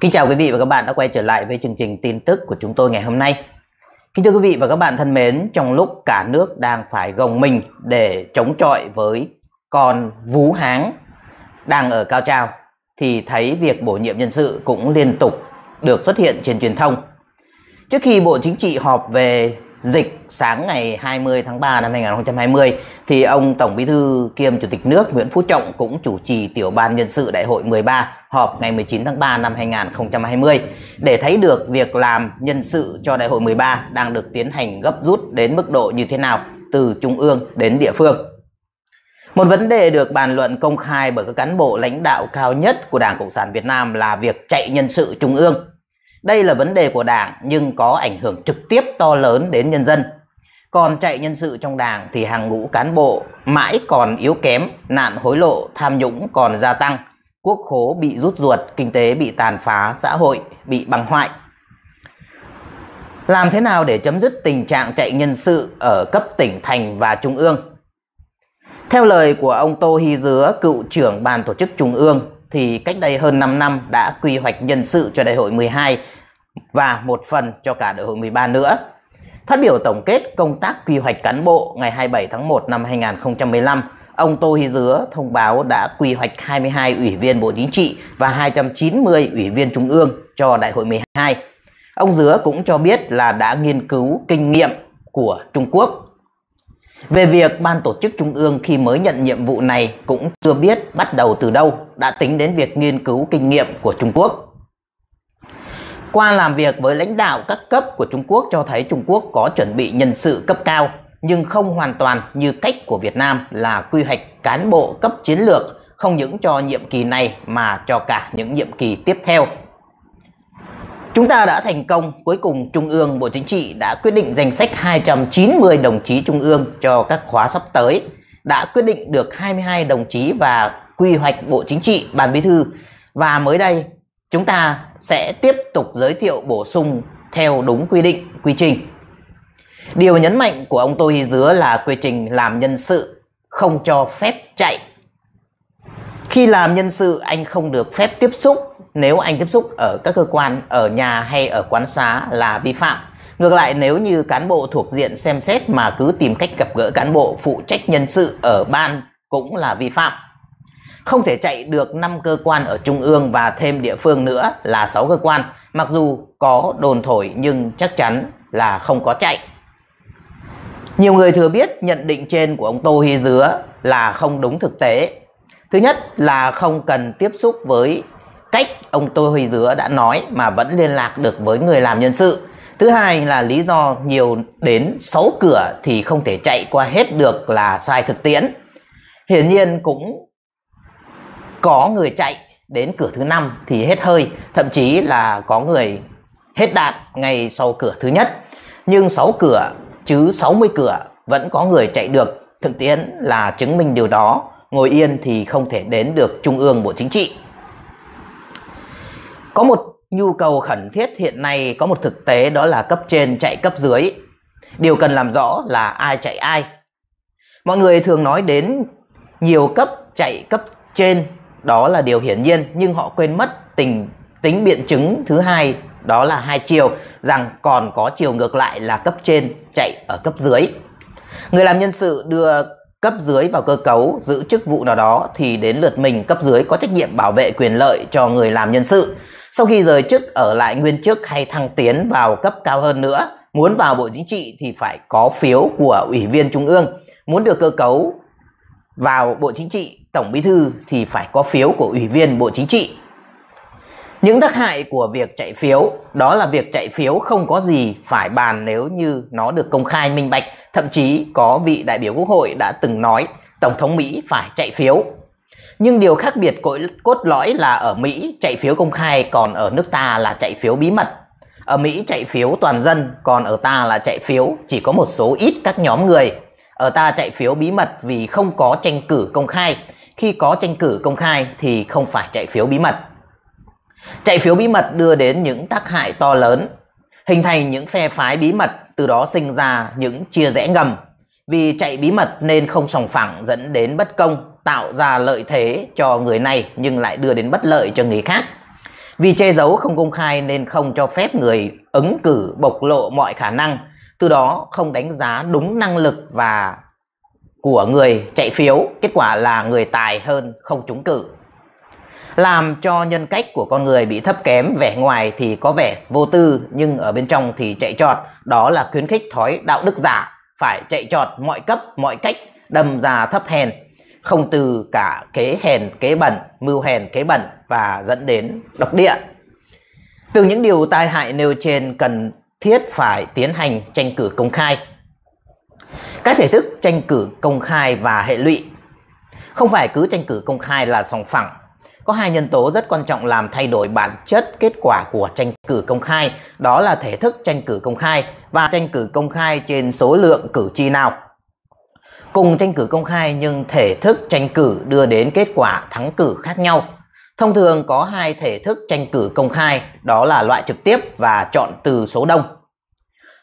Kính chào quý vị và các bạn đã quay trở lại với chương trình tin tức của chúng tôi ngày hôm nay. Kính thưa quý vị và các bạn thân mến, trong lúc cả nước đang phải gồng mình để chống chọi với con vú háng đang ở cao trào, thì thấy việc bổ nhiệm nhân sự cũng liên tục được xuất hiện trên truyền thông. Trước khi Bộ Chính trị họp về dịch sáng ngày 20 tháng 3 năm 2020 thì ông Tổng Bí thư kiêm Chủ tịch nước Nguyễn Phú Trọng cũng chủ trì tiểu ban nhân sự đại hội 13 họp ngày 19 tháng 3 năm 2020 để thấy được việc làm nhân sự cho đại hội 13 đang được tiến hành gấp rút đến mức độ như thế nào từ trung ương đến địa phương. Một vấn đề được bàn luận công khai bởi các cán bộ lãnh đạo cao nhất của Đảng Cộng sản Việt Nam là việc chạy nhân sự trung ương đây là vấn đề của Đảng nhưng có ảnh hưởng trực tiếp to lớn đến nhân dân. Còn chạy nhân sự trong Đảng thì hàng ngũ cán bộ mãi còn yếu kém, nạn hối lộ, tham nhũng còn gia tăng, quốc khố bị rút ruột, kinh tế bị tàn phá, xã hội bị băng hoại. Làm thế nào để chấm dứt tình trạng chạy nhân sự ở cấp tỉnh thành và trung ương? Theo lời của ông Tô Hy Dứa, cựu trưởng ban tổ chức trung ương, thì cách đây hơn 5 năm đã quy hoạch nhân sự cho đại hội 12 và một phần cho cả đại hội 13 nữa. Phát biểu tổng kết công tác quy hoạch cán bộ ngày 27 tháng 1 năm 2015, ông Tô Hy Dứa thông báo đã quy hoạch 22 ủy viên Bộ Chính trị và 290 ủy viên Trung ương cho Đại hội 12. Ông Dứa cũng cho biết là đã nghiên cứu kinh nghiệm của Trung Quốc về việc Ban Tổ chức Trung ương khi mới nhận nhiệm vụ này cũng chưa biết bắt đầu từ đâu đã tính đến việc nghiên cứu kinh nghiệm của Trung Quốc. Qua làm việc với lãnh đạo các cấp của Trung Quốc cho thấy Trung Quốc có chuẩn bị nhân sự cấp cao nhưng không hoàn toàn như cách của Việt Nam là quy hoạch cán bộ cấp chiến lược không những cho nhiệm kỳ này mà cho cả những nhiệm kỳ tiếp theo. Chúng ta đã thành công, cuối cùng Trung ương Bộ Chính trị đã quyết định danh sách 290 đồng chí Trung ương cho các khóa sắp tới, đã quyết định được 22 đồng chí và quy hoạch Bộ Chính trị, Ban Bí thư. Và mới đây, chúng ta sẽ tiếp tục giới thiệu bổ sung theo đúng quy định, quy trình. Điều nhấn mạnh của ông Tô Hy Dứa là quy trình làm nhân sự không cho phép chạy. Khi làm nhân sự anh không được phép tiếp xúc nếu anh tiếp xúc ở các cơ quan, ở nhà hay ở quán xá là vi phạm. Ngược lại nếu như cán bộ thuộc diện xem xét mà cứ tìm cách gặp gỡ cán bộ phụ trách nhân sự ở ban cũng là vi phạm. Không thể chạy được 5 cơ quan ở trung ương và thêm địa phương nữa là 6 cơ quan, mặc dù có đồn thổi nhưng chắc chắn là không có chạy. Nhiều người thừa biết nhận định trên của ông Tô Hy Dứa là không đúng thực tế. Thứ nhất là không cần tiếp xúc với cách ông tôi Huy Dứa đã nói mà vẫn liên lạc được với người làm nhân sự. Thứ hai là lý do nhiều đến 6 cửa thì không thể chạy qua hết được là sai thực tiễn. Hiển nhiên cũng có người chạy đến cửa thứ năm thì hết hơi, thậm chí là có người hết đạn ngay sau cửa thứ nhất. Nhưng 6 cửa chứ 60 cửa vẫn có người chạy được, thực tiễn là chứng minh điều đó. Ngồi yên thì không thể đến được Trung ương Bộ Chính trị. Có một nhu cầu khẩn thiết hiện nay có một thực tế đó là cấp trên chạy cấp dưới. Điều cần làm rõ là ai chạy ai. Mọi người thường nói đến nhiều cấp chạy cấp trên, đó là điều hiển nhiên nhưng họ quên mất tình tính biện chứng thứ hai đó là hai chiều rằng còn có chiều ngược lại là cấp trên chạy ở cấp dưới. Người làm nhân sự đưa cấp dưới vào cơ cấu giữ chức vụ nào đó thì đến lượt mình cấp dưới có trách nhiệm bảo vệ quyền lợi cho người làm nhân sự sau khi rời chức ở lại nguyên chức hay thăng tiến vào cấp cao hơn nữa, muốn vào Bộ Chính trị thì phải có phiếu của Ủy viên Trung ương. Muốn được cơ cấu vào Bộ Chính trị, Tổng Bí thư thì phải có phiếu của Ủy viên Bộ Chính trị. Những tác hại của việc chạy phiếu, đó là việc chạy phiếu không có gì phải bàn nếu như nó được công khai minh bạch. Thậm chí có vị đại biểu quốc hội đã từng nói Tổng thống Mỹ phải chạy phiếu nhưng điều khác biệt cốt lõi là ở Mỹ chạy phiếu công khai còn ở nước ta là chạy phiếu bí mật. Ở Mỹ chạy phiếu toàn dân còn ở ta là chạy phiếu chỉ có một số ít các nhóm người. Ở ta chạy phiếu bí mật vì không có tranh cử công khai. Khi có tranh cử công khai thì không phải chạy phiếu bí mật. Chạy phiếu bí mật đưa đến những tác hại to lớn, hình thành những phe phái bí mật, từ đó sinh ra những chia rẽ ngầm. Vì chạy bí mật nên không sòng phẳng dẫn đến bất công, tạo ra lợi thế cho người này nhưng lại đưa đến bất lợi cho người khác. Vì che giấu không công khai nên không cho phép người ứng cử bộc lộ mọi khả năng, từ đó không đánh giá đúng năng lực và của người chạy phiếu, kết quả là người tài hơn không trúng cử. Làm cho nhân cách của con người bị thấp kém, vẻ ngoài thì có vẻ vô tư nhưng ở bên trong thì chạy trọt, đó là khuyến khích thói đạo đức giả, phải chạy trọt mọi cấp, mọi cách, đâm ra thấp hèn không từ cả kế hèn kế bẩn mưu hèn kế bẩn và dẫn đến độc địa từ những điều tai hại nêu trên cần thiết phải tiến hành tranh cử công khai các thể thức tranh cử công khai và hệ lụy không phải cứ tranh cử công khai là sòng phẳng có hai nhân tố rất quan trọng làm thay đổi bản chất kết quả của tranh cử công khai đó là thể thức tranh cử công khai và tranh cử công khai trên số lượng cử tri nào cùng tranh cử công khai nhưng thể thức tranh cử đưa đến kết quả thắng cử khác nhau. Thông thường có hai thể thức tranh cử công khai, đó là loại trực tiếp và chọn từ số đông.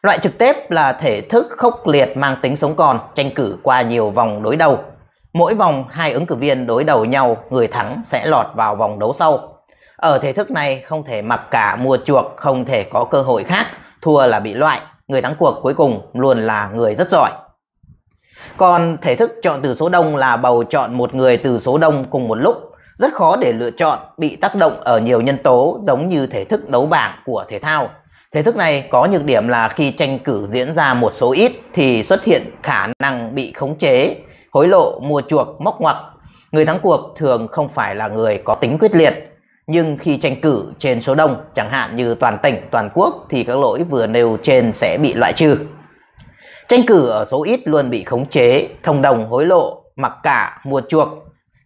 Loại trực tiếp là thể thức khốc liệt mang tính sống còn, tranh cử qua nhiều vòng đối đầu. Mỗi vòng hai ứng cử viên đối đầu nhau, người thắng sẽ lọt vào vòng đấu sau. Ở thể thức này không thể mặc cả mua chuộc, không thể có cơ hội khác, thua là bị loại, người thắng cuộc cuối cùng luôn là người rất giỏi. Còn thể thức chọn từ số đông là bầu chọn một người từ số đông cùng một lúc, rất khó để lựa chọn bị tác động ở nhiều nhân tố giống như thể thức đấu bảng của thể thao. Thể thức này có nhược điểm là khi tranh cử diễn ra một số ít thì xuất hiện khả năng bị khống chế, hối lộ, mua chuộc, móc ngoặc. Người thắng cuộc thường không phải là người có tính quyết liệt, nhưng khi tranh cử trên số đông, chẳng hạn như toàn tỉnh, toàn quốc thì các lỗi vừa nêu trên sẽ bị loại trừ. Tranh cử ở số ít luôn bị khống chế, thông đồng hối lộ, mặc cả, mua chuộc.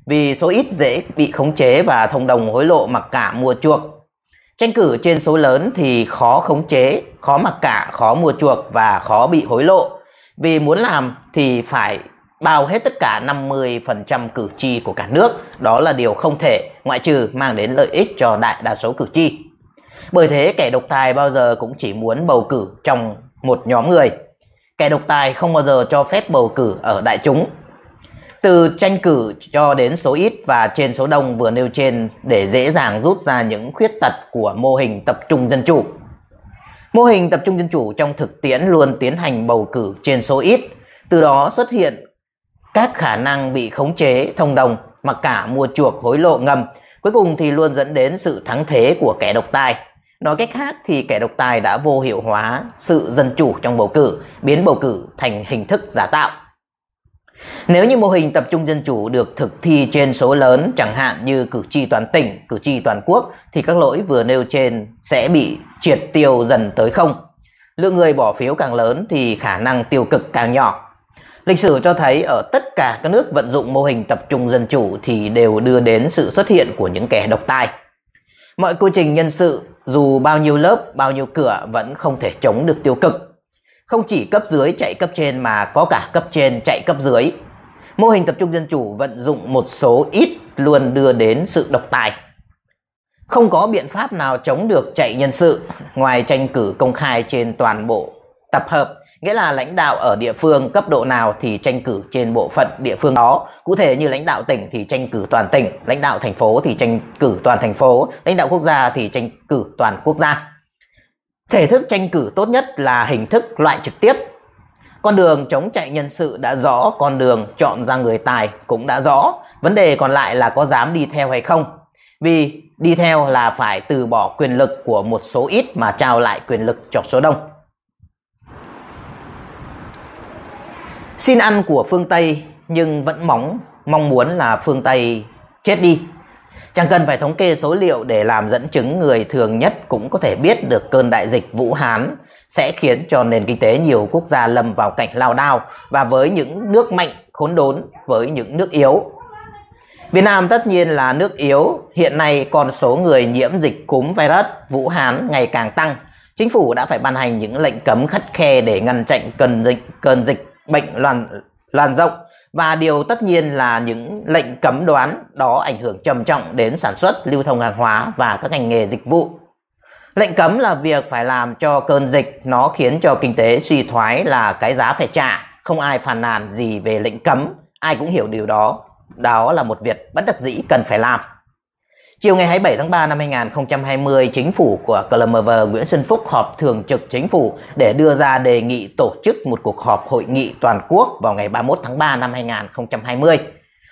Vì số ít dễ bị khống chế và thông đồng hối lộ mặc cả mua chuộc. Tranh cử trên số lớn thì khó khống chế, khó mặc cả, khó mua chuộc và khó bị hối lộ. Vì muốn làm thì phải bao hết tất cả 50% cử tri của cả nước, đó là điều không thể, ngoại trừ mang đến lợi ích cho đại đa số cử tri. Bởi thế kẻ độc tài bao giờ cũng chỉ muốn bầu cử trong một nhóm người kẻ độc tài không bao giờ cho phép bầu cử ở đại chúng. Từ tranh cử cho đến số ít và trên số đông vừa nêu trên để dễ dàng rút ra những khuyết tật của mô hình tập trung dân chủ. Mô hình tập trung dân chủ trong thực tiễn luôn tiến hành bầu cử trên số ít, từ đó xuất hiện các khả năng bị khống chế, thông đồng, mặc cả mua chuộc hối lộ ngầm, cuối cùng thì luôn dẫn đến sự thắng thế của kẻ độc tài. Nói cách khác thì kẻ độc tài đã vô hiệu hóa sự dân chủ trong bầu cử, biến bầu cử thành hình thức giả tạo. Nếu như mô hình tập trung dân chủ được thực thi trên số lớn chẳng hạn như cử tri toàn tỉnh, cử tri toàn quốc thì các lỗi vừa nêu trên sẽ bị triệt tiêu dần tới không. Lượng người bỏ phiếu càng lớn thì khả năng tiêu cực càng nhỏ. Lịch sử cho thấy ở tất cả các nước vận dụng mô hình tập trung dân chủ thì đều đưa đến sự xuất hiện của những kẻ độc tài. Mọi quy trình nhân sự dù bao nhiêu lớp, bao nhiêu cửa vẫn không thể chống được tiêu cực. Không chỉ cấp dưới chạy cấp trên mà có cả cấp trên chạy cấp dưới. Mô hình tập trung dân chủ vận dụng một số ít luôn đưa đến sự độc tài. Không có biện pháp nào chống được chạy nhân sự ngoài tranh cử công khai trên toàn bộ tập hợp nghĩa là lãnh đạo ở địa phương cấp độ nào thì tranh cử trên bộ phận địa phương đó cụ thể như lãnh đạo tỉnh thì tranh cử toàn tỉnh lãnh đạo thành phố thì tranh cử toàn thành phố lãnh đạo quốc gia thì tranh cử toàn quốc gia thể thức tranh cử tốt nhất là hình thức loại trực tiếp con đường chống chạy nhân sự đã rõ con đường chọn ra người tài cũng đã rõ vấn đề còn lại là có dám đi theo hay không vì đi theo là phải từ bỏ quyền lực của một số ít mà trao lại quyền lực cho số đông Xin ăn của phương Tây nhưng vẫn mong mong muốn là phương Tây chết đi. Chẳng cần phải thống kê số liệu để làm dẫn chứng người thường nhất cũng có thể biết được cơn đại dịch Vũ Hán sẽ khiến cho nền kinh tế nhiều quốc gia lâm vào cảnh lao đao và với những nước mạnh khốn đốn với những nước yếu. Việt Nam tất nhiên là nước yếu, hiện nay còn số người nhiễm dịch cúm virus Vũ Hán ngày càng tăng. Chính phủ đã phải ban hành những lệnh cấm khắt khe để ngăn chặn cơn dịch, cơn dịch bệnh loàn lan rộng và điều tất nhiên là những lệnh cấm đoán đó ảnh hưởng trầm trọng đến sản xuất, lưu thông hàng hóa và các ngành nghề dịch vụ. Lệnh cấm là việc phải làm cho cơn dịch nó khiến cho kinh tế suy thoái là cái giá phải trả, không ai phàn nàn gì về lệnh cấm, ai cũng hiểu điều đó. Đó là một việc bất đắc dĩ cần phải làm. Chiều ngày 27 tháng 3 năm 2020, chính phủ của Clemmer Nguyễn Xuân Phúc họp thường trực chính phủ để đưa ra đề nghị tổ chức một cuộc họp hội nghị toàn quốc vào ngày 31 tháng 3 năm 2020.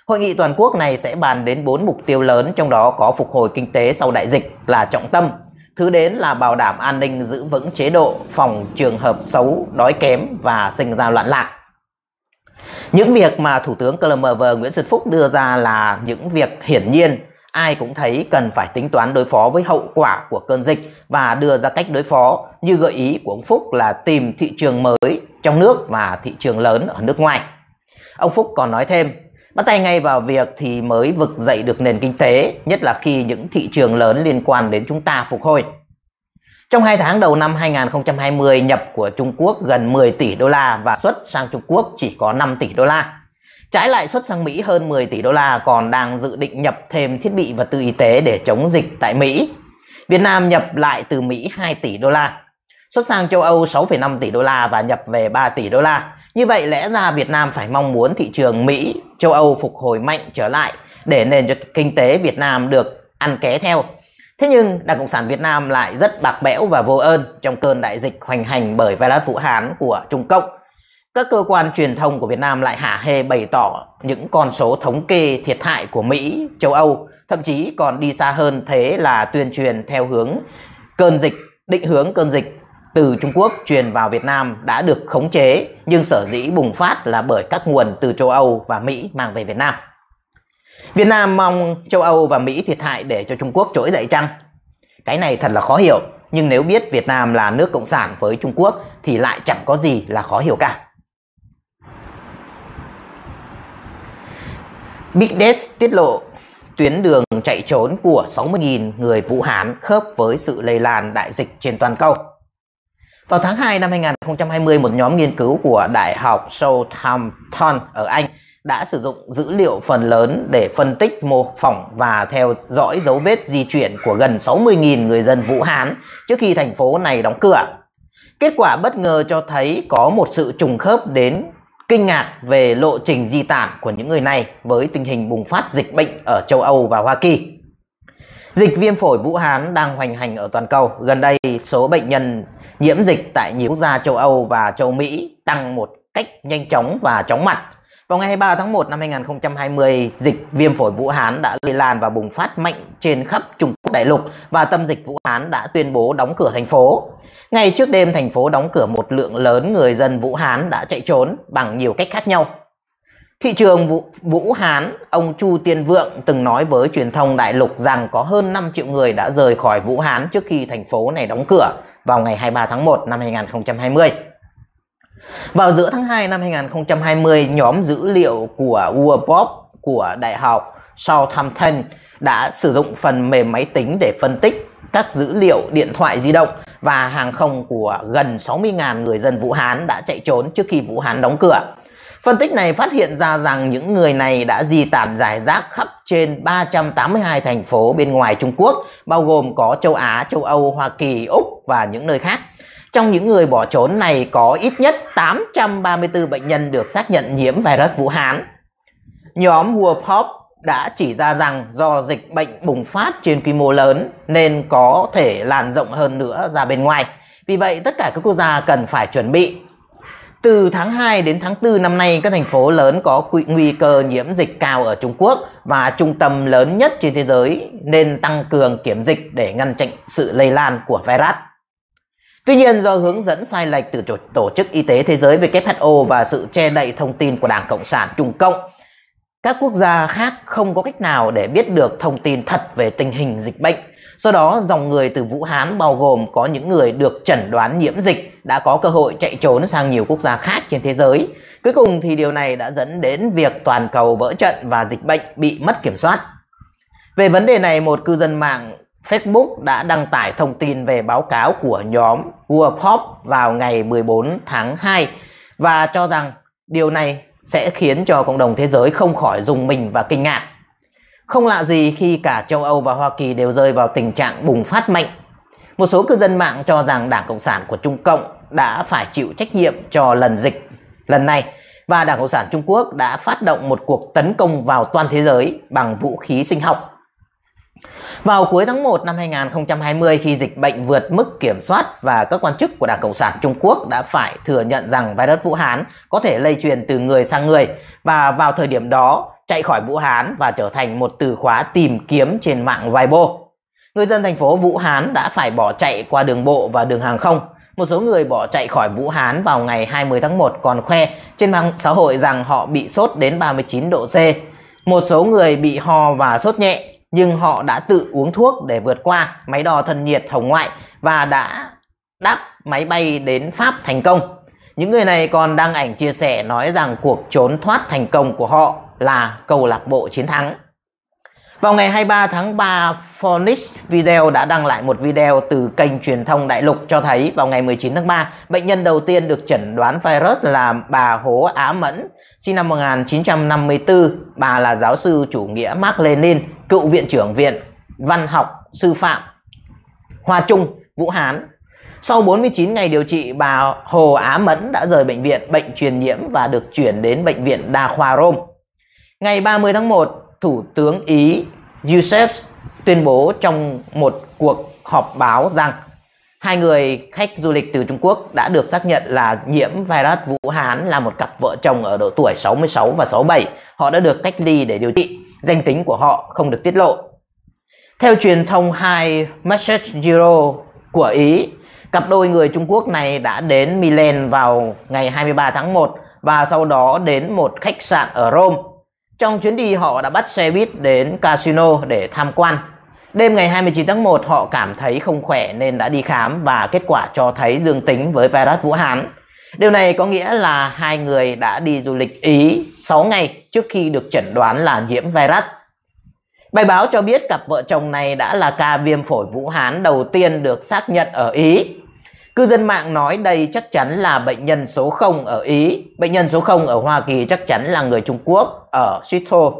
Hội nghị toàn quốc này sẽ bàn đến 4 mục tiêu lớn trong đó có phục hồi kinh tế sau đại dịch là trọng tâm. Thứ đến là bảo đảm an ninh giữ vững chế độ, phòng trường hợp xấu, đói kém và sinh ra loạn lạc. Những việc mà Thủ tướng Clemmer Nguyễn Xuân Phúc đưa ra là những việc hiển nhiên ai cũng thấy cần phải tính toán đối phó với hậu quả của cơn dịch và đưa ra cách đối phó như gợi ý của ông Phúc là tìm thị trường mới trong nước và thị trường lớn ở nước ngoài. Ông Phúc còn nói thêm, bắt tay ngay vào việc thì mới vực dậy được nền kinh tế, nhất là khi những thị trường lớn liên quan đến chúng ta phục hồi. Trong 2 tháng đầu năm 2020, nhập của Trung Quốc gần 10 tỷ đô la và xuất sang Trung Quốc chỉ có 5 tỷ đô la. Trái lại xuất sang Mỹ hơn 10 tỷ đô la còn đang dự định nhập thêm thiết bị vật tư y tế để chống dịch tại Mỹ. Việt Nam nhập lại từ Mỹ 2 tỷ đô la, xuất sang châu Âu 6,5 tỷ đô la và nhập về 3 tỷ đô la. Như vậy lẽ ra Việt Nam phải mong muốn thị trường Mỹ, châu Âu phục hồi mạnh trở lại để nền kinh tế Việt Nam được ăn ké theo. Thế nhưng Đảng Cộng sản Việt Nam lại rất bạc bẽo và vô ơn trong cơn đại dịch hoành hành bởi virus Vũ Hán của Trung Cộng các cơ quan truyền thông của Việt Nam lại hả hê bày tỏ những con số thống kê thiệt hại của Mỹ, châu Âu, thậm chí còn đi xa hơn thế là tuyên truyền theo hướng cơn dịch, định hướng cơn dịch từ Trung Quốc truyền vào Việt Nam đã được khống chế nhưng sở dĩ bùng phát là bởi các nguồn từ châu Âu và Mỹ mang về Việt Nam. Việt Nam mong châu Âu và Mỹ thiệt hại để cho Trung Quốc trỗi dậy chăng? Cái này thật là khó hiểu, nhưng nếu biết Việt Nam là nước cộng sản với Trung Quốc thì lại chẳng có gì là khó hiểu cả. Big Data tiết lộ tuyến đường chạy trốn của 60.000 người Vũ Hán khớp với sự lây lan đại dịch trên toàn cầu. Vào tháng 2 năm 2020, một nhóm nghiên cứu của Đại học Southampton ở Anh đã sử dụng dữ liệu phần lớn để phân tích, mô phỏng và theo dõi dấu vết di chuyển của gần 60.000 người dân Vũ Hán trước khi thành phố này đóng cửa. Kết quả bất ngờ cho thấy có một sự trùng khớp đến kinh ngạc về lộ trình di tản của những người này với tình hình bùng phát dịch bệnh ở châu Âu và Hoa Kỳ. Dịch viêm phổi Vũ Hán đang hoành hành ở toàn cầu. Gần đây, số bệnh nhân nhiễm dịch tại nhiều quốc gia châu Âu và châu Mỹ tăng một cách nhanh chóng và chóng mặt. Vào ngày 23 tháng 1 năm 2020, dịch viêm phổi Vũ Hán đã lây lan và bùng phát mạnh trên khắp Trung Quốc đại lục và tâm dịch Vũ Hán đã tuyên bố đóng cửa thành phố. Ngày trước đêm thành phố đóng cửa một lượng lớn người dân Vũ Hán đã chạy trốn bằng nhiều cách khác nhau. Thị trường Vũ, Vũ Hán, ông Chu Tiên Vượng từng nói với truyền thông đại lục rằng có hơn 5 triệu người đã rời khỏi Vũ Hán trước khi thành phố này đóng cửa vào ngày 23 tháng 1 năm 2020. Vào giữa tháng 2 năm 2020, nhóm dữ liệu của Worldpop của Đại học Southampton đã sử dụng phần mềm máy tính để phân tích các dữ liệu điện thoại di động và hàng không của gần 60.000 người dân Vũ Hán đã chạy trốn trước khi Vũ Hán đóng cửa. Phân tích này phát hiện ra rằng những người này đã di tản giải rác khắp trên 382 thành phố bên ngoài Trung Quốc, bao gồm có châu Á, châu Âu, Hoa Kỳ, Úc và những nơi khác. Trong những người bỏ trốn này có ít nhất 834 bệnh nhân được xác nhận nhiễm virus Vũ Hán. Nhóm World Pop đã chỉ ra rằng do dịch bệnh bùng phát trên quy mô lớn nên có thể lan rộng hơn nữa ra bên ngoài. Vì vậy tất cả các quốc gia cần phải chuẩn bị. Từ tháng 2 đến tháng 4 năm nay, các thành phố lớn có nguy cơ nhiễm dịch cao ở Trung Quốc và trung tâm lớn nhất trên thế giới nên tăng cường kiểm dịch để ngăn chặn sự lây lan của virus. Tuy nhiên do hướng dẫn sai lệch từ Tổ chức Y tế Thế giới WHO và sự che đậy thông tin của Đảng Cộng sản Trung Cộng các quốc gia khác không có cách nào để biết được thông tin thật về tình hình dịch bệnh. Do đó, dòng người từ Vũ Hán bao gồm có những người được chẩn đoán nhiễm dịch đã có cơ hội chạy trốn sang nhiều quốc gia khác trên thế giới. Cuối cùng thì điều này đã dẫn đến việc toàn cầu vỡ trận và dịch bệnh bị mất kiểm soát. Về vấn đề này, một cư dân mạng Facebook đã đăng tải thông tin về báo cáo của nhóm World Pop vào ngày 14 tháng 2 và cho rằng điều này sẽ khiến cho cộng đồng thế giới không khỏi dùng mình và kinh ngạc. Không lạ gì khi cả châu Âu và Hoa Kỳ đều rơi vào tình trạng bùng phát mạnh. Một số cư dân mạng cho rằng Đảng Cộng sản của Trung Cộng đã phải chịu trách nhiệm cho lần dịch lần này và Đảng Cộng sản Trung Quốc đã phát động một cuộc tấn công vào toàn thế giới bằng vũ khí sinh học vào cuối tháng 1 năm 2020 khi dịch bệnh vượt mức kiểm soát và các quan chức của Đảng Cộng sản Trung Quốc đã phải thừa nhận rằng virus Vũ Hán có thể lây truyền từ người sang người và vào thời điểm đó chạy khỏi Vũ Hán và trở thành một từ khóa tìm kiếm trên mạng Weibo. Người dân thành phố Vũ Hán đã phải bỏ chạy qua đường bộ và đường hàng không. Một số người bỏ chạy khỏi Vũ Hán vào ngày 20 tháng 1 còn khoe trên mạng xã hội rằng họ bị sốt đến 39 độ C. Một số người bị ho và sốt nhẹ nhưng họ đã tự uống thuốc để vượt qua máy đo thân nhiệt hồng ngoại và đã đáp máy bay đến Pháp thành công. Những người này còn đăng ảnh chia sẻ nói rằng cuộc trốn thoát thành công của họ là câu lạc bộ chiến thắng. Vào ngày 23 tháng 3, Phonix Video đã đăng lại một video từ kênh truyền thông đại lục cho thấy vào ngày 19 tháng 3, bệnh nhân đầu tiên được chẩn đoán virus là bà Hố Á Mẫn, sinh năm 1954. Bà là giáo sư chủ nghĩa Mark Lenin, cựu viện trưởng Viện Văn học Sư phạm Hoa Trung, Vũ Hán. Sau 49 ngày điều trị, bà Hồ Á Mẫn đã rời bệnh viện bệnh truyền nhiễm và được chuyển đến bệnh viện Đa khoa Rome. Ngày 30 tháng 1, Thủ tướng Ý Giuseppe tuyên bố trong một cuộc họp báo rằng hai người khách du lịch từ Trung Quốc đã được xác nhận là nhiễm virus Vũ Hán là một cặp vợ chồng ở độ tuổi 66 và 67. Họ đã được cách ly để điều trị. Danh tính của họ không được tiết lộ. Theo truyền thông 2 Messaggero của Ý, cặp đôi người Trung Quốc này đã đến Milan vào ngày 23 tháng 1 và sau đó đến một khách sạn ở Rome trong chuyến đi họ đã bắt xe buýt đến casino để tham quan. Đêm ngày 29 tháng 1 họ cảm thấy không khỏe nên đã đi khám và kết quả cho thấy dương tính với virus Vũ Hán. Điều này có nghĩa là hai người đã đi du lịch Ý 6 ngày trước khi được chẩn đoán là nhiễm virus. Bài báo cho biết cặp vợ chồng này đã là ca viêm phổi Vũ Hán đầu tiên được xác nhận ở Ý Cư dân mạng nói đây chắc chắn là bệnh nhân số 0 ở Ý, bệnh nhân số 0 ở Hoa Kỳ chắc chắn là người Trung Quốc ở Sito.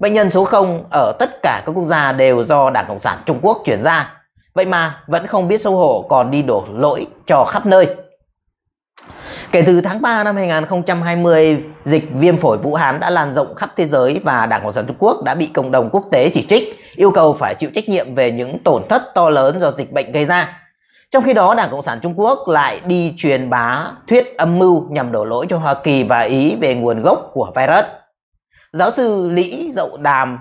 Bệnh nhân số 0 ở tất cả các quốc gia đều do Đảng Cộng sản Trung Quốc chuyển ra. Vậy mà vẫn không biết xấu hổ còn đi đổ lỗi cho khắp nơi. Kể từ tháng 3 năm 2020, dịch viêm phổi Vũ Hán đã lan rộng khắp thế giới và Đảng Cộng sản Trung Quốc đã bị cộng đồng quốc tế chỉ trích, yêu cầu phải chịu trách nhiệm về những tổn thất to lớn do dịch bệnh gây ra. Trong khi đó, Đảng Cộng sản Trung Quốc lại đi truyền bá thuyết âm mưu nhằm đổ lỗi cho Hoa Kỳ và Ý về nguồn gốc của virus. Giáo sư Lý Dậu Đàm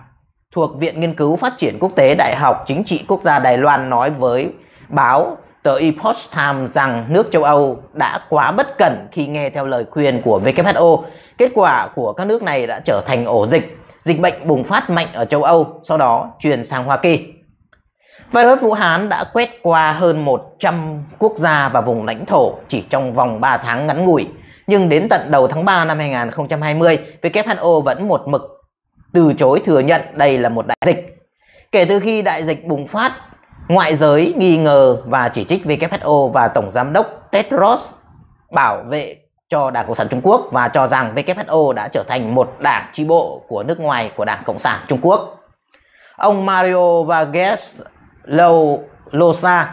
thuộc Viện Nghiên cứu Phát triển Quốc tế Đại học Chính trị Quốc gia Đài Loan nói với báo tờ Epoch Times rằng nước châu Âu đã quá bất cẩn khi nghe theo lời khuyên của WHO. Kết quả của các nước này đã trở thành ổ dịch. Dịch bệnh bùng phát mạnh ở châu Âu, sau đó truyền sang Hoa Kỳ. Virus Vũ Hán đã quét qua hơn 100 quốc gia và vùng lãnh thổ chỉ trong vòng 3 tháng ngắn ngủi. Nhưng đến tận đầu tháng 3 năm 2020, WHO vẫn một mực từ chối thừa nhận đây là một đại dịch. Kể từ khi đại dịch bùng phát, ngoại giới nghi ngờ và chỉ trích WHO và Tổng Giám đốc Tedros bảo vệ cho Đảng Cộng sản Trung Quốc và cho rằng WHO đã trở thành một đảng chi bộ của nước ngoài của Đảng Cộng sản Trung Quốc. Ông Mario Vargas Losa,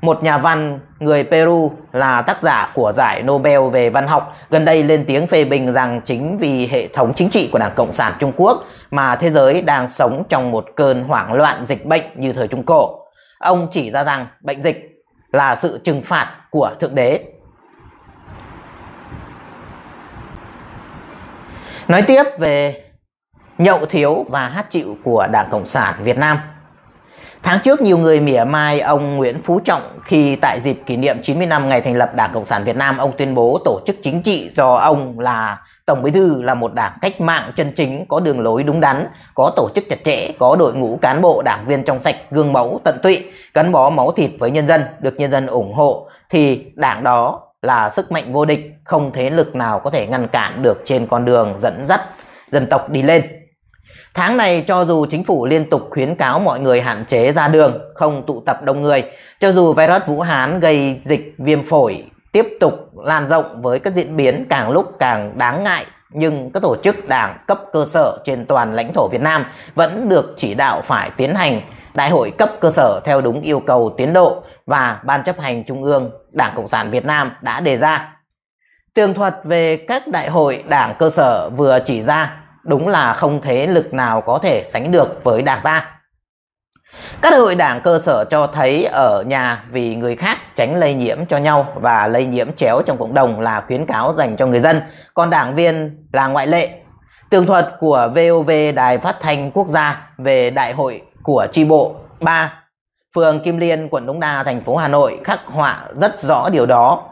một nhà văn người Peru là tác giả của giải Nobel về văn học, gần đây lên tiếng phê bình rằng chính vì hệ thống chính trị của Đảng Cộng sản Trung Quốc mà thế giới đang sống trong một cơn hoảng loạn dịch bệnh như thời Trung Cổ. Ông chỉ ra rằng bệnh dịch là sự trừng phạt của Thượng Đế. Nói tiếp về nhậu thiếu và hát chịu của Đảng Cộng sản Việt Nam – Tháng trước nhiều người mỉa mai ông Nguyễn Phú Trọng khi tại dịp kỷ niệm 90 năm ngày thành lập Đảng Cộng sản Việt Nam ông tuyên bố tổ chức chính trị do ông là Tổng Bí thư là một đảng cách mạng chân chính có đường lối đúng đắn, có tổ chức chặt chẽ, có đội ngũ cán bộ đảng viên trong sạch, gương mẫu tận tụy, gắn bó máu thịt với nhân dân, được nhân dân ủng hộ thì đảng đó là sức mạnh vô địch, không thế lực nào có thể ngăn cản được trên con đường dẫn dắt dân tộc đi lên. Tháng này cho dù chính phủ liên tục khuyến cáo mọi người hạn chế ra đường, không tụ tập đông người, cho dù virus Vũ Hán gây dịch viêm phổi tiếp tục lan rộng với các diễn biến càng lúc càng đáng ngại nhưng các tổ chức đảng cấp cơ sở trên toàn lãnh thổ Việt Nam vẫn được chỉ đạo phải tiến hành đại hội cấp cơ sở theo đúng yêu cầu tiến độ và Ban chấp hành Trung ương Đảng Cộng sản Việt Nam đã đề ra. Tường thuật về các đại hội đảng cơ sở vừa chỉ ra đúng là không thế lực nào có thể sánh được với đảng ta. Các hội đảng cơ sở cho thấy ở nhà vì người khác tránh lây nhiễm cho nhau và lây nhiễm chéo trong cộng đồng là khuyến cáo dành cho người dân, còn đảng viên là ngoại lệ. Tường thuật của VOV Đài Phát thanh Quốc gia về đại hội của tri bộ 3 phường Kim Liên, quận Đống Đa, thành phố Hà Nội khắc họa rất rõ điều đó.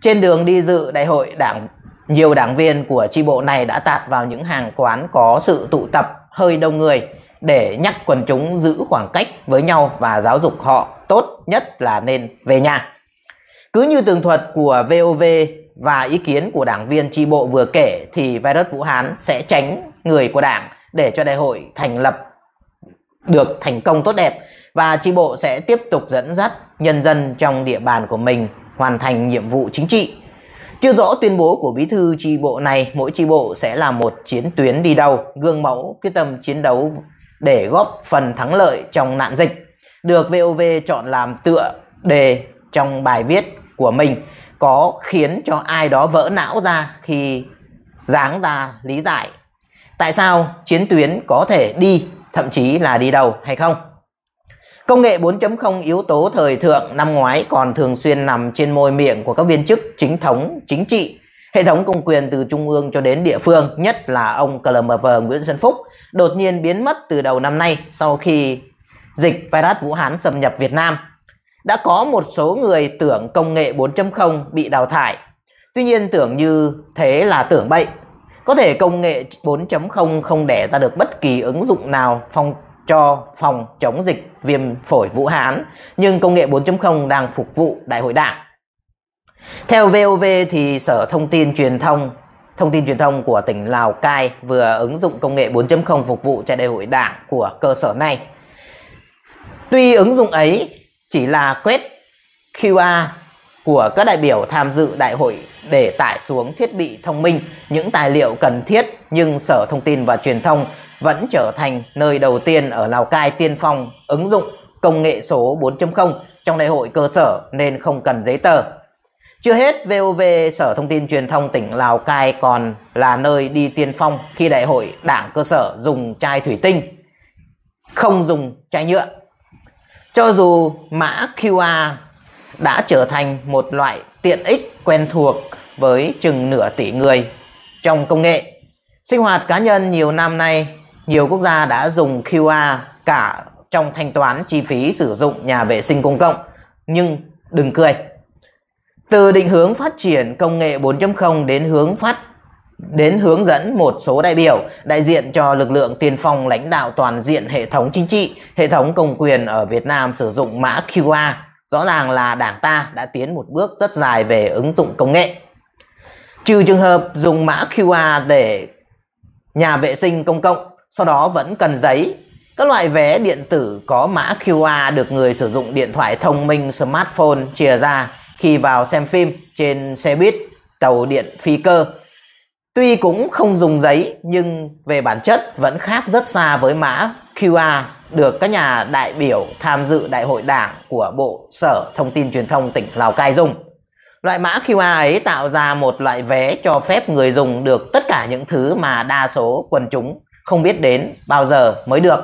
Trên đường đi dự đại hội đảng nhiều đảng viên của tri bộ này đã tạt vào những hàng quán có sự tụ tập hơi đông người để nhắc quần chúng giữ khoảng cách với nhau và giáo dục họ tốt nhất là nên về nhà. Cứ như tường thuật của VOV và ý kiến của đảng viên tri bộ vừa kể thì virus Vũ Hán sẽ tránh người của đảng để cho đại hội thành lập được thành công tốt đẹp và tri bộ sẽ tiếp tục dẫn dắt nhân dân trong địa bàn của mình hoàn thành nhiệm vụ chính trị chưa rõ tuyên bố của bí thư tri bộ này, mỗi tri bộ sẽ là một chiến tuyến đi đầu, gương mẫu, quyết tâm chiến đấu để góp phần thắng lợi trong nạn dịch. Được VOV chọn làm tựa đề trong bài viết của mình có khiến cho ai đó vỡ não ra khi dáng ra lý giải tại sao chiến tuyến có thể đi thậm chí là đi đầu hay không Công nghệ 4.0 yếu tố thời thượng năm ngoái còn thường xuyên nằm trên môi miệng của các viên chức chính thống, chính trị, hệ thống công quyền từ trung ương cho đến địa phương, nhất là ông CLMV Nguyễn Xuân Phúc, đột nhiên biến mất từ đầu năm nay sau khi dịch virus Vũ Hán xâm nhập Việt Nam. Đã có một số người tưởng công nghệ 4.0 bị đào thải, tuy nhiên tưởng như thế là tưởng bậy. Có thể công nghệ 4.0 không để ra được bất kỳ ứng dụng nào phong cho phòng chống dịch viêm phổi Vũ Hán, nhưng công nghệ 4.0 đang phục vụ đại hội đảng. Theo VOV thì Sở Thông tin Truyền thông Thông tin truyền thông của tỉnh Lào Cai vừa ứng dụng công nghệ 4.0 phục vụ cho đại hội đảng của cơ sở này. Tuy ứng dụng ấy chỉ là quét QR của các đại biểu tham dự đại hội để tải xuống thiết bị thông minh những tài liệu cần thiết nhưng Sở Thông tin và Truyền thông vẫn trở thành nơi đầu tiên ở Lào Cai tiên phong ứng dụng công nghệ số 4.0 trong đại hội cơ sở nên không cần giấy tờ. Chưa hết, VOV Sở Thông tin Truyền thông tỉnh Lào Cai còn là nơi đi tiên phong khi đại hội đảng cơ sở dùng chai thủy tinh, không dùng chai nhựa. Cho dù mã QR đã trở thành một loại tiện ích quen thuộc với chừng nửa tỷ người trong công nghệ. Sinh hoạt cá nhân nhiều năm nay nhiều quốc gia đã dùng QR cả trong thanh toán chi phí sử dụng nhà vệ sinh công cộng. Nhưng đừng cười. Từ định hướng phát triển công nghệ 4.0 đến hướng phát đến hướng dẫn một số đại biểu đại diện cho lực lượng tiền phong lãnh đạo toàn diện hệ thống chính trị, hệ thống công quyền ở Việt Nam sử dụng mã QR. Rõ ràng là đảng ta đã tiến một bước rất dài về ứng dụng công nghệ. Trừ trường hợp dùng mã QR để nhà vệ sinh công cộng sau đó vẫn cần giấy. Các loại vé điện tử có mã QR được người sử dụng điện thoại thông minh smartphone chia ra khi vào xem phim trên xe buýt, tàu điện phi cơ. Tuy cũng không dùng giấy nhưng về bản chất vẫn khác rất xa với mã QR được các nhà đại biểu tham dự đại hội đảng của Bộ Sở Thông tin Truyền thông tỉnh Lào Cai dùng. Loại mã QR ấy tạo ra một loại vé cho phép người dùng được tất cả những thứ mà đa số quần chúng không biết đến bao giờ mới được.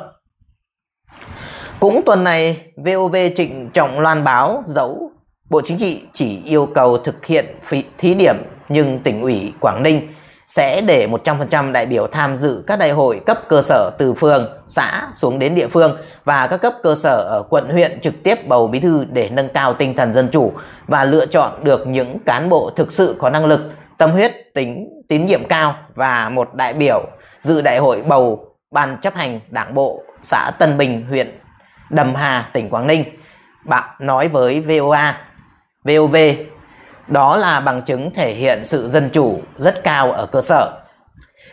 Cũng tuần này, VOV trịnh trọng loan báo dẫu Bộ Chính trị chỉ yêu cầu thực hiện phí, thí điểm nhưng tỉnh ủy Quảng Ninh sẽ để 100% đại biểu tham dự các đại hội cấp cơ sở từ phường, xã xuống đến địa phương và các cấp cơ sở ở quận huyện trực tiếp bầu bí thư để nâng cao tinh thần dân chủ và lựa chọn được những cán bộ thực sự có năng lực, tâm huyết, tính tín nhiệm cao và một đại biểu dự đại hội bầu ban chấp hành đảng bộ xã Tân Bình, huyện Đầm Hà, tỉnh Quảng Ninh. Bạn nói với VOA, VOV, đó là bằng chứng thể hiện sự dân chủ rất cao ở cơ sở.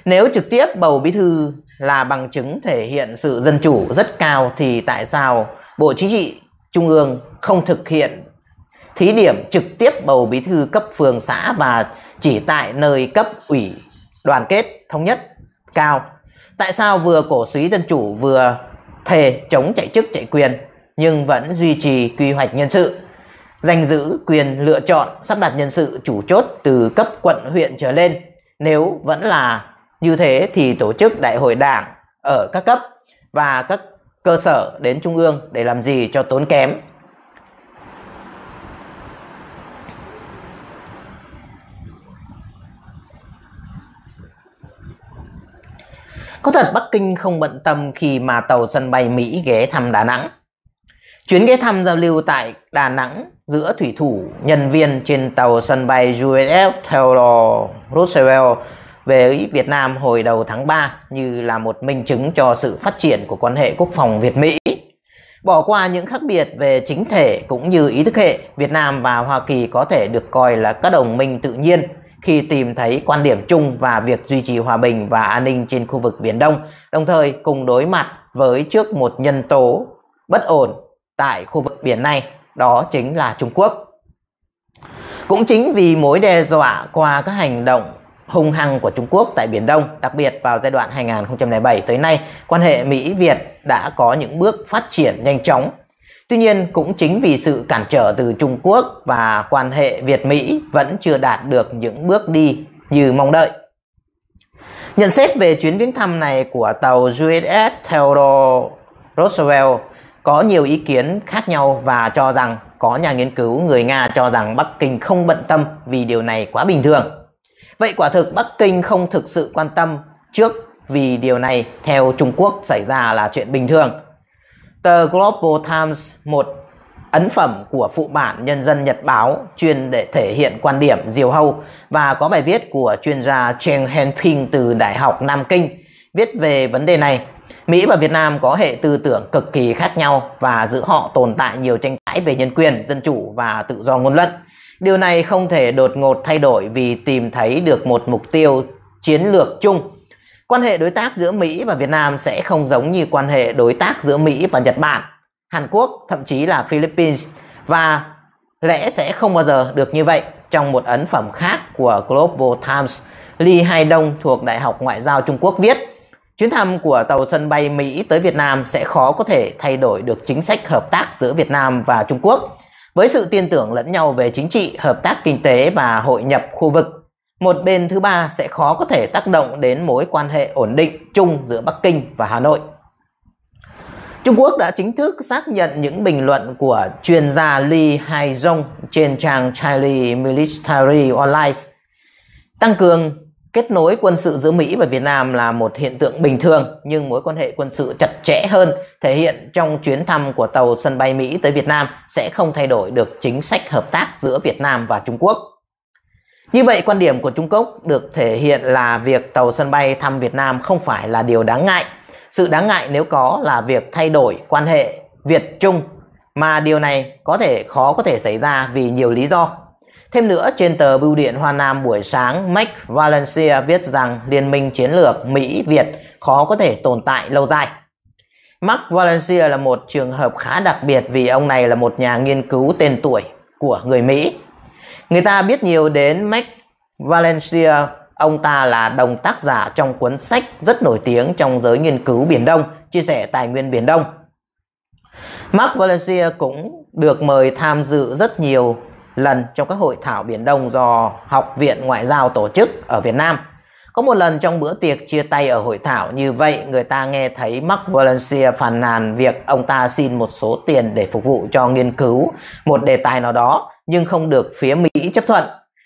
Nếu trực tiếp bầu bí thư là bằng chứng thể hiện sự dân chủ rất cao thì tại sao Bộ Chính trị Trung ương không thực hiện thí điểm trực tiếp bầu bí thư cấp phường xã và chỉ tại nơi cấp ủy đoàn kết thống nhất cao. Tại sao vừa cổ suý dân chủ vừa thề chống chạy chức chạy quyền nhưng vẫn duy trì quy hoạch nhân sự, giành giữ quyền lựa chọn sắp đặt nhân sự chủ chốt từ cấp quận huyện trở lên. Nếu vẫn là như thế thì tổ chức đại hội đảng ở các cấp và các cơ sở đến trung ương để làm gì cho tốn kém Có thật Bắc Kinh không bận tâm khi mà tàu sân bay Mỹ ghé thăm Đà Nẵng. Chuyến ghé thăm giao lưu tại Đà Nẵng giữa thủy thủ, nhân viên trên tàu sân bay USS Theodore Roosevelt về Việt Nam hồi đầu tháng 3 như là một minh chứng cho sự phát triển của quan hệ quốc phòng Việt-Mỹ. Bỏ qua những khác biệt về chính thể cũng như ý thức hệ, Việt Nam và Hoa Kỳ có thể được coi là các đồng minh tự nhiên khi tìm thấy quan điểm chung và việc duy trì hòa bình và an ninh trên khu vực Biển Đông, đồng thời cùng đối mặt với trước một nhân tố bất ổn tại khu vực biển này, đó chính là Trung Quốc. Cũng chính vì mối đe dọa qua các hành động hung hăng của Trung Quốc tại Biển Đông, đặc biệt vào giai đoạn 2007 tới nay, quan hệ Mỹ-Việt đã có những bước phát triển nhanh chóng Tuy nhiên, cũng chính vì sự cản trở từ Trung Quốc và quan hệ Việt-Mỹ vẫn chưa đạt được những bước đi như mong đợi. Nhận xét về chuyến viếng thăm này của tàu USS Theodore Roosevelt có nhiều ý kiến khác nhau và cho rằng có nhà nghiên cứu người Nga cho rằng Bắc Kinh không bận tâm vì điều này quá bình thường. Vậy quả thực Bắc Kinh không thực sự quan tâm trước vì điều này theo Trung Quốc xảy ra là chuyện bình thường Tờ Global Times, một ấn phẩm của phụ bản Nhân dân Nhật Báo chuyên để thể hiện quan điểm diều hâu và có bài viết của chuyên gia Cheng Henping từ Đại học Nam Kinh viết về vấn đề này. Mỹ và Việt Nam có hệ tư tưởng cực kỳ khác nhau và giữa họ tồn tại nhiều tranh cãi về nhân quyền, dân chủ và tự do ngôn luận. Điều này không thể đột ngột thay đổi vì tìm thấy được một mục tiêu chiến lược chung quan hệ đối tác giữa Mỹ và Việt Nam sẽ không giống như quan hệ đối tác giữa Mỹ và Nhật Bản, Hàn Quốc, thậm chí là Philippines và lẽ sẽ không bao giờ được như vậy. Trong một ấn phẩm khác của Global Times, Lee Hai Đông thuộc Đại học Ngoại giao Trung Quốc viết Chuyến thăm của tàu sân bay Mỹ tới Việt Nam sẽ khó có thể thay đổi được chính sách hợp tác giữa Việt Nam và Trung Quốc. Với sự tin tưởng lẫn nhau về chính trị, hợp tác kinh tế và hội nhập khu vực, một bên thứ ba sẽ khó có thể tác động đến mối quan hệ ổn định chung giữa Bắc Kinh và Hà Nội. Trung Quốc đã chính thức xác nhận những bình luận của chuyên gia Li Haizhong trên trang Chile Military Online. Tăng cường kết nối quân sự giữa Mỹ và Việt Nam là một hiện tượng bình thường nhưng mối quan hệ quân sự chặt chẽ hơn thể hiện trong chuyến thăm của tàu sân bay Mỹ tới Việt Nam sẽ không thay đổi được chính sách hợp tác giữa Việt Nam và Trung Quốc. Như vậy quan điểm của Trung Quốc được thể hiện là việc tàu sân bay thăm Việt Nam không phải là điều đáng ngại. Sự đáng ngại nếu có là việc thay đổi quan hệ Việt-Trung mà điều này có thể khó có thể xảy ra vì nhiều lý do. Thêm nữa, trên tờ Bưu điện Hoa Nam buổi sáng, Mike Valencia viết rằng liên minh chiến lược Mỹ-Việt khó có thể tồn tại lâu dài. Mark Valencia là một trường hợp khá đặc biệt vì ông này là một nhà nghiên cứu tên tuổi của người Mỹ Người ta biết nhiều đến Mac Valencia, ông ta là đồng tác giả trong cuốn sách rất nổi tiếng trong giới nghiên cứu Biển Đông, chia sẻ tài nguyên Biển Đông. Mark Valencia cũng được mời tham dự rất nhiều lần trong các hội thảo Biển Đông do Học viện Ngoại giao tổ chức ở Việt Nam. Có một lần trong bữa tiệc chia tay ở hội thảo như vậy, người ta nghe thấy Mark Valencia phàn nàn việc ông ta xin một số tiền để phục vụ cho nghiên cứu một đề tài nào đó nhưng không được phía Mỹ chấp thuận.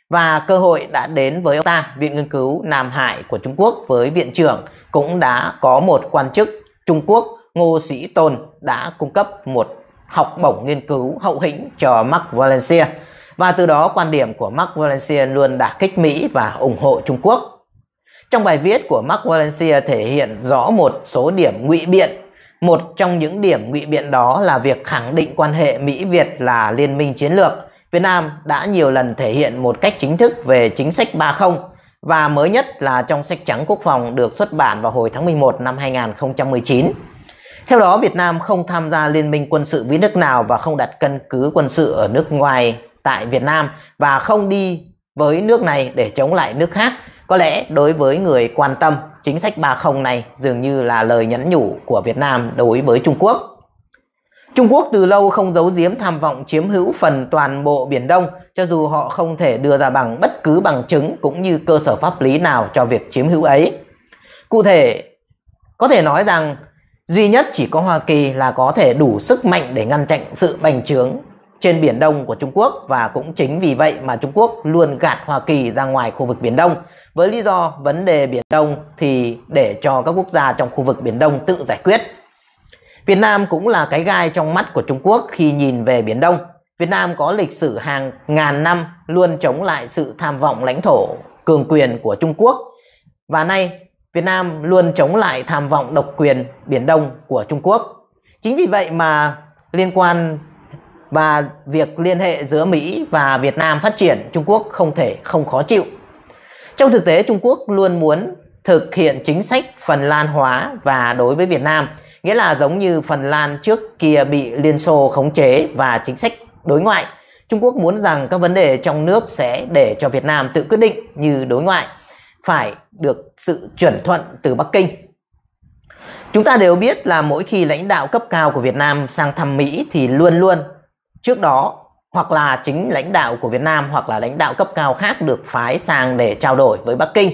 Và cơ hội đã đến với ông ta, Viện Nghiên cứu Nam Hải của Trung Quốc với viện trưởng cũng đã có một quan chức Trung Quốc Ngô Sĩ Tôn đã cung cấp một học bổng nghiên cứu hậu hĩnh cho Mark Valencia. Và từ đó quan điểm của Mark Valencia luôn đả kích Mỹ và ủng hộ Trung Quốc. Trong bài viết của Mark Valencia thể hiện rõ một số điểm ngụy biện. Một trong những điểm ngụy biện đó là việc khẳng định quan hệ Mỹ-Việt là liên minh chiến lược. Việt Nam đã nhiều lần thể hiện một cách chính thức về chính sách 30 và mới nhất là trong sách trắng quốc phòng được xuất bản vào hồi tháng 11 năm 2019. Theo đó, Việt Nam không tham gia liên minh quân sự với nước nào và không đặt căn cứ quân sự ở nước ngoài tại Việt Nam và không đi với nước này để chống lại nước khác có lẽ đối với người quan tâm, chính sách 30 này dường như là lời nhắn nhủ của Việt Nam đối với Trung Quốc. Trung Quốc từ lâu không giấu giếm tham vọng chiếm hữu phần toàn bộ Biển Đông, cho dù họ không thể đưa ra bằng bất cứ bằng chứng cũng như cơ sở pháp lý nào cho việc chiếm hữu ấy. Cụ thể, có thể nói rằng duy nhất chỉ có Hoa Kỳ là có thể đủ sức mạnh để ngăn chặn sự bành trướng trên Biển Đông của Trung Quốc và cũng chính vì vậy mà Trung Quốc luôn gạt Hoa Kỳ ra ngoài khu vực Biển Đông. Với lý do vấn đề Biển Đông thì để cho các quốc gia trong khu vực Biển Đông tự giải quyết. Việt Nam cũng là cái gai trong mắt của Trung Quốc khi nhìn về Biển Đông. Việt Nam có lịch sử hàng ngàn năm luôn chống lại sự tham vọng lãnh thổ, cường quyền của Trung Quốc. Và nay, Việt Nam luôn chống lại tham vọng độc quyền Biển Đông của Trung Quốc. Chính vì vậy mà liên quan và việc liên hệ giữa Mỹ và Việt Nam phát triển, Trung Quốc không thể không khó chịu. Trong thực tế, Trung Quốc luôn muốn thực hiện chính sách Phần Lan hóa và đối với Việt Nam, nghĩa là giống như Phần Lan trước kia bị Liên Xô khống chế và chính sách đối ngoại. Trung Quốc muốn rằng các vấn đề trong nước sẽ để cho Việt Nam tự quyết định như đối ngoại, phải được sự chuẩn thuận từ Bắc Kinh. Chúng ta đều biết là mỗi khi lãnh đạo cấp cao của Việt Nam sang thăm Mỹ thì luôn luôn trước đó hoặc là chính lãnh đạo của Việt Nam hoặc là lãnh đạo cấp cao khác được phái sang để trao đổi với Bắc Kinh.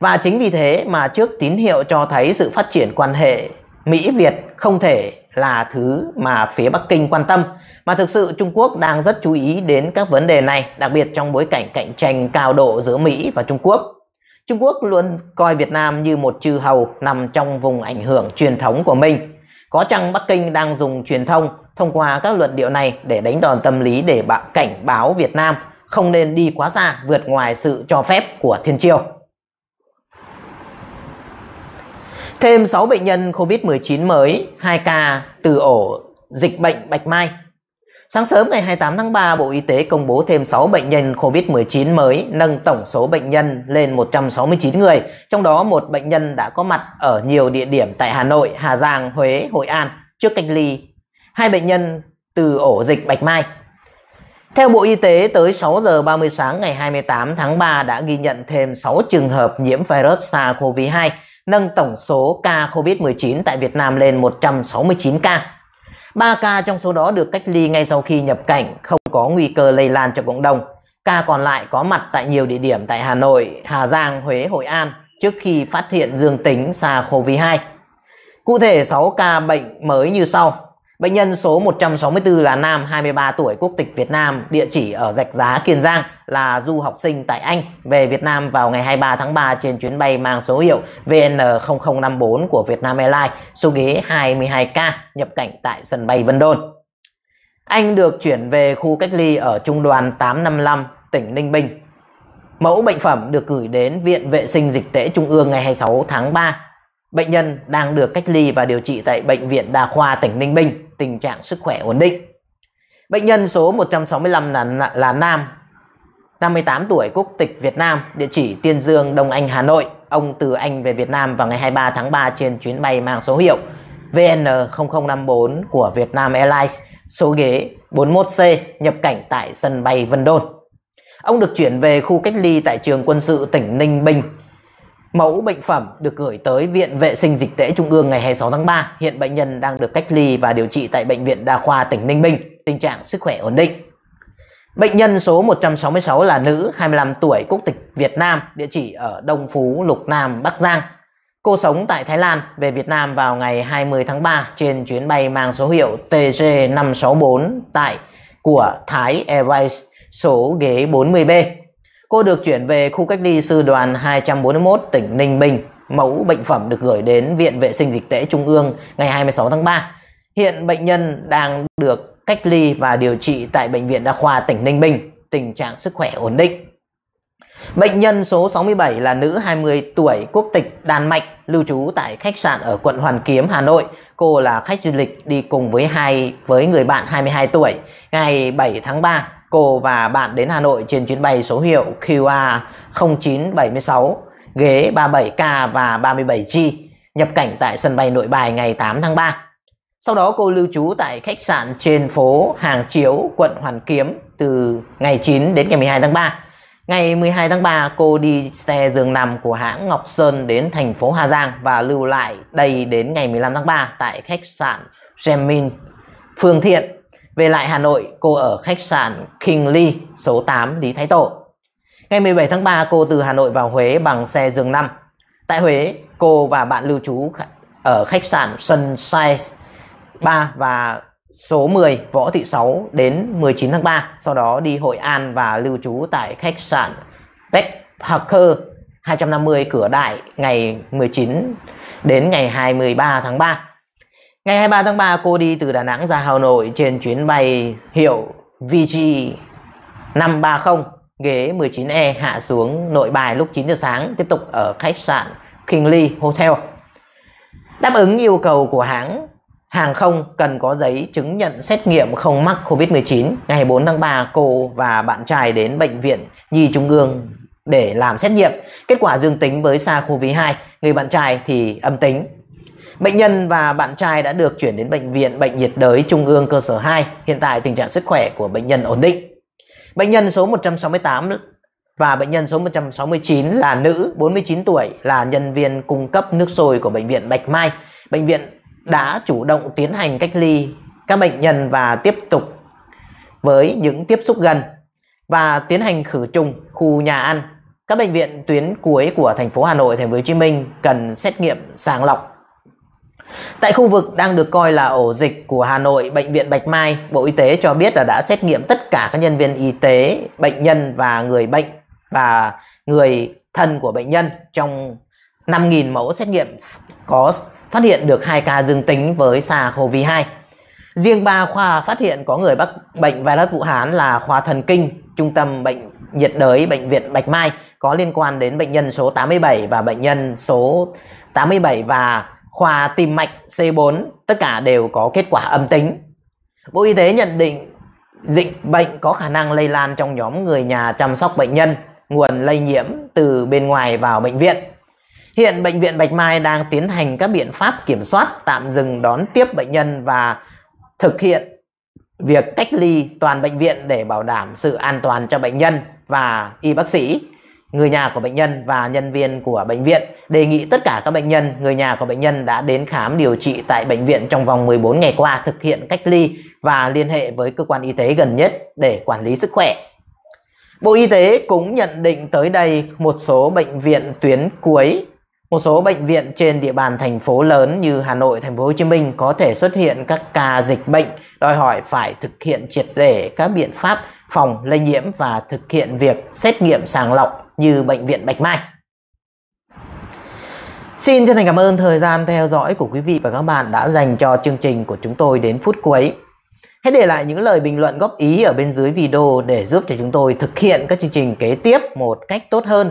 Và chính vì thế mà trước tín hiệu cho thấy sự phát triển quan hệ Mỹ-Việt không thể là thứ mà phía Bắc Kinh quan tâm, mà thực sự Trung Quốc đang rất chú ý đến các vấn đề này, đặc biệt trong bối cảnh cạnh tranh cao độ giữa Mỹ và Trung Quốc. Trung Quốc luôn coi Việt Nam như một chư hầu nằm trong vùng ảnh hưởng truyền thống của mình. Có chăng Bắc Kinh đang dùng truyền thông thông qua các luận điệu này để đánh đòn tâm lý để bạn cảnh báo Việt Nam không nên đi quá xa vượt ngoài sự cho phép của Thiên Triều. Thêm 6 bệnh nhân COVID-19 mới, 2 ca từ ổ dịch bệnh Bạch Mai. Sáng sớm ngày 28 tháng 3, Bộ Y tế công bố thêm 6 bệnh nhân COVID-19 mới, nâng tổng số bệnh nhân lên 169 người, trong đó một bệnh nhân đã có mặt ở nhiều địa điểm tại Hà Nội, Hà Giang, Huế, Hội An trước cách ly hai bệnh nhân từ ổ dịch Bạch Mai. Theo Bộ Y tế, tới 6 giờ 30 sáng ngày 28 tháng 3 đã ghi nhận thêm 6 trường hợp nhiễm virus SARS-CoV-2, nâng tổng số ca COVID-19 tại Việt Nam lên 169 ca. 3 ca trong số đó được cách ly ngay sau khi nhập cảnh, không có nguy cơ lây lan cho cộng đồng. Ca còn lại có mặt tại nhiều địa điểm tại Hà Nội, Hà Giang, Huế, Hội An trước khi phát hiện dương tính SARS-CoV-2. Cụ thể 6 ca bệnh mới như sau. Bệnh nhân số 164 là nam 23 tuổi quốc tịch Việt Nam, địa chỉ ở Rạch Giá, Kiên Giang là du học sinh tại Anh về Việt Nam vào ngày 23 tháng 3 trên chuyến bay mang số hiệu VN0054 của Vietnam Airlines, số ghế 22K nhập cảnh tại sân bay Vân Đồn Anh được chuyển về khu cách ly ở Trung đoàn 855, tỉnh Ninh Bình. Mẫu bệnh phẩm được gửi đến Viện Vệ sinh Dịch tễ Trung ương ngày 26 tháng 3 Bệnh nhân đang được cách ly và điều trị tại Bệnh viện Đa khoa tỉnh Ninh Bình tình trạng sức khỏe ổn định. Bệnh nhân số 165 là là nam, 58 tuổi, quốc tịch Việt Nam, địa chỉ Tiên Dương, Đông Anh, Hà Nội. Ông từ Anh về Việt Nam vào ngày 23 tháng 3 trên chuyến bay mang số hiệu VN0054 của Vietnam Airlines, số ghế 41C, nhập cảnh tại sân bay Vân đồn Ông được chuyển về khu cách ly tại trường quân sự tỉnh Ninh Bình Mẫu bệnh phẩm được gửi tới Viện Vệ sinh Dịch tễ Trung ương ngày 26 tháng 3. Hiện bệnh nhân đang được cách ly và điều trị tại Bệnh viện Đa khoa tỉnh Ninh Bình. Tình trạng sức khỏe ổn định. Bệnh nhân số 166 là nữ, 25 tuổi, quốc tịch Việt Nam, địa chỉ ở Đông Phú, Lục Nam, Bắc Giang. Cô sống tại Thái Lan, về Việt Nam vào ngày 20 tháng 3 trên chuyến bay mang số hiệu TG564 tại của Thái Airways số ghế 40B Cô được chuyển về khu cách ly sư đoàn 241 tỉnh Ninh Bình. Mẫu bệnh phẩm được gửi đến Viện Vệ sinh Dịch tễ Trung ương ngày 26 tháng 3. Hiện bệnh nhân đang được cách ly và điều trị tại Bệnh viện Đa khoa tỉnh Ninh Bình. Tình trạng sức khỏe ổn định. Bệnh nhân số 67 là nữ 20 tuổi, quốc tịch Đan Mạch, lưu trú tại khách sạn ở quận Hoàn Kiếm, Hà Nội. Cô là khách du lịch đi cùng với hai với người bạn 22 tuổi. Ngày 7 tháng 3, Cô và bạn đến Hà Nội trên chuyến bay số hiệu QA 0976, ghế 37K và 37G, nhập cảnh tại sân bay Nội Bài ngày 8 tháng 3. Sau đó cô lưu trú tại khách sạn trên phố Hàng Chiếu, quận Hoàn Kiếm từ ngày 9 đến ngày 12 tháng 3. Ngày 12 tháng 3, cô đi xe giường nằm của hãng Ngọc Sơn đến thành phố Hà Giang và lưu lại đây đến ngày 15 tháng 3 tại khách sạn Gemin Phương Thiện về lại Hà Nội, cô ở khách sạn King Lee số 8 Lý Thái Tổ. Ngày 17 tháng 3, cô từ Hà Nội vào Huế bằng xe giường 5. Tại Huế, cô và bạn lưu trú ở khách sạn Sunshine 3 và số 10 Võ Thị sáu đến 19 tháng 3, sau đó đi Hội An và lưu trú tại khách sạn Beck Parker 250 cửa đại ngày 19 đến ngày 23 tháng 3. Ngày 23 tháng 3 cô đi từ Đà Nẵng ra Hà Nội trên chuyến bay hiệu VG 530 ghế 19E hạ xuống nội bài lúc 9 giờ sáng tiếp tục ở khách sạn Kingly Hotel. Đáp ứng yêu cầu của hãng hàng không cần có giấy chứng nhận xét nghiệm không mắc Covid-19. Ngày 4 tháng 3 cô và bạn trai đến bệnh viện Nhi Trung ương để làm xét nghiệm. Kết quả dương tính với SARS-CoV-2, người bạn trai thì âm tính. Bệnh nhân và bạn trai đã được chuyển đến bệnh viện bệnh nhiệt đới Trung ương cơ sở 2. Hiện tại tình trạng sức khỏe của bệnh nhân ổn định. Bệnh nhân số 168 và bệnh nhân số 169 là nữ 49 tuổi là nhân viên cung cấp nước sôi của bệnh viện Bạch Mai. Bệnh viện đã chủ động tiến hành cách ly các bệnh nhân và tiếp tục với những tiếp xúc gần và tiến hành khử trùng khu nhà ăn. Các bệnh viện tuyến cuối của thành phố Hà Nội, thành phố Hồ Chí Minh cần xét nghiệm sàng lọc Tại khu vực đang được coi là ổ dịch của Hà Nội, Bệnh viện Bạch Mai, Bộ Y tế cho biết là đã xét nghiệm tất cả các nhân viên y tế, bệnh nhân và người bệnh và người thân của bệnh nhân trong 5.000 mẫu xét nghiệm có phát hiện được 2 ca dương tính với SARS-CoV-2. Riêng ba khoa phát hiện có người mắc bệnh virus Vũ Hán là khoa thần kinh, trung tâm bệnh nhiệt đới bệnh viện Bạch Mai có liên quan đến bệnh nhân số 87 và bệnh nhân số 87 và khoa tim mạch C4 tất cả đều có kết quả âm tính. Bộ Y tế nhận định dịch bệnh có khả năng lây lan trong nhóm người nhà chăm sóc bệnh nhân, nguồn lây nhiễm từ bên ngoài vào bệnh viện. Hiện bệnh viện Bạch Mai đang tiến hành các biện pháp kiểm soát, tạm dừng đón tiếp bệnh nhân và thực hiện việc cách ly toàn bệnh viện để bảo đảm sự an toàn cho bệnh nhân và y bác sĩ người nhà của bệnh nhân và nhân viên của bệnh viện đề nghị tất cả các bệnh nhân, người nhà của bệnh nhân đã đến khám điều trị tại bệnh viện trong vòng 14 ngày qua thực hiện cách ly và liên hệ với cơ quan y tế gần nhất để quản lý sức khỏe. Bộ Y tế cũng nhận định tới đây một số bệnh viện tuyến cuối một số bệnh viện trên địa bàn thành phố lớn như Hà Nội, Thành phố Hồ Chí Minh có thể xuất hiện các ca dịch bệnh đòi hỏi phải thực hiện triệt để các biện pháp phòng lây nhiễm và thực hiện việc xét nghiệm sàng lọc như bệnh viện Bạch Mai. Xin chân thành cảm ơn thời gian theo dõi của quý vị và các bạn đã dành cho chương trình của chúng tôi đến phút cuối. Hãy để lại những lời bình luận góp ý ở bên dưới video để giúp cho chúng tôi thực hiện các chương trình kế tiếp một cách tốt hơn.